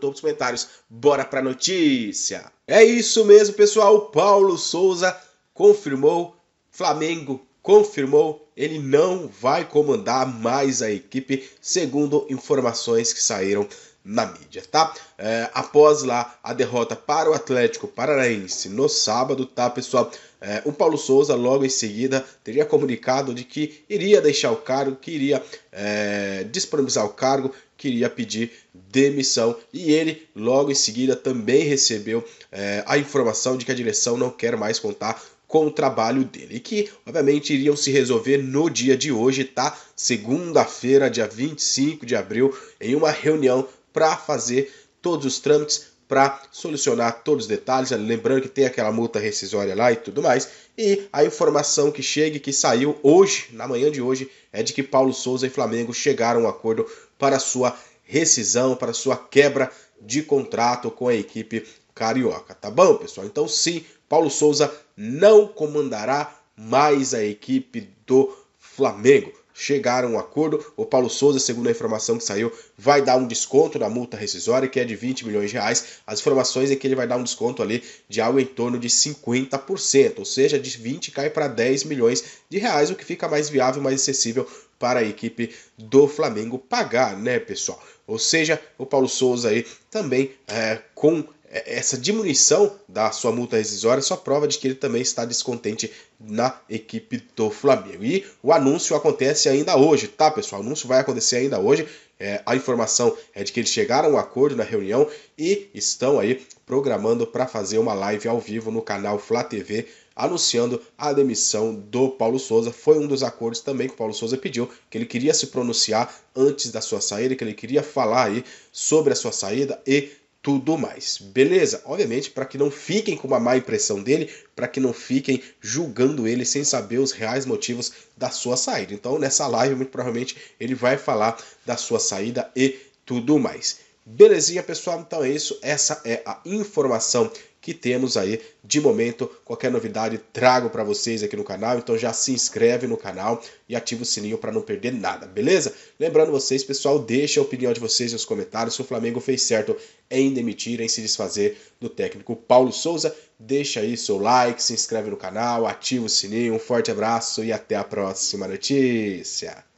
topo dos comentários. Bora pra notícia! É isso mesmo, pessoal. Paulo Souza confirmou, Flamengo confirmou, ele não vai comandar mais a equipe, segundo informações que saíram na mídia, tá? É, após lá a derrota para o Atlético Paranaense no sábado, tá, pessoal? É, o Paulo Souza, logo em seguida, teria comunicado de que iria deixar o cargo, que iria é, disponibilizar o cargo, que iria pedir demissão. E ele, logo em seguida, também recebeu é, a informação de que a direção não quer mais contar com o trabalho dele, que obviamente iriam se resolver no dia de hoje, tá? Segunda-feira, dia 25 de abril, em uma reunião para fazer todos os trâmites para solucionar todos os detalhes, lembrando que tem aquela multa rescisória lá e tudo mais. E a informação que chega que saiu hoje, na manhã de hoje, é de que Paulo Souza e Flamengo chegaram a um acordo para sua rescisão, para sua quebra de contrato com a equipe carioca, tá bom, pessoal? Então sim, Paulo Souza não comandará mais a equipe do Flamengo chegaram a um acordo. O Paulo Souza, segundo a informação que saiu, vai dar um desconto na multa rescisória, que é de 20 milhões de reais. As informações é que ele vai dar um desconto ali de algo em torno de 50%, ou seja, de 20 cai para 10 milhões de reais, o que fica mais viável, mais acessível para a equipe do Flamengo pagar, né, pessoal? Ou seja, o Paulo Souza aí também é, com é, essa diminuição da sua multa rescisória é só prova de que ele também está descontente na equipe do Flamengo. E o anúncio acontece ainda hoje, tá, pessoal? O anúncio vai acontecer ainda hoje. É, a informação é de que eles chegaram a um acordo na reunião e estão aí programando para fazer uma live ao vivo no canal Flá TV anunciando a demissão do Paulo Souza. Foi um dos acordos também que o Paulo Souza pediu, que ele queria se pronunciar antes da sua saída, que ele queria falar aí sobre a sua saída e tudo mais. Beleza? Obviamente, para que não fiquem com uma má impressão dele, para que não fiquem julgando ele sem saber os reais motivos da sua saída. Então, nessa live, muito provavelmente, ele vai falar da sua saída e tudo mais. Belezinha, pessoal? Então é isso. Essa é a informação que temos aí de momento. Qualquer novidade trago para vocês aqui no canal. Então já se inscreve no canal e ativa o sininho para não perder nada, beleza? Lembrando vocês, pessoal, deixa a opinião de vocês nos comentários se o Flamengo fez certo em demitir, em se desfazer do técnico Paulo Souza. Deixa aí seu like, se inscreve no canal, ativa o sininho. Um forte abraço e até a próxima notícia.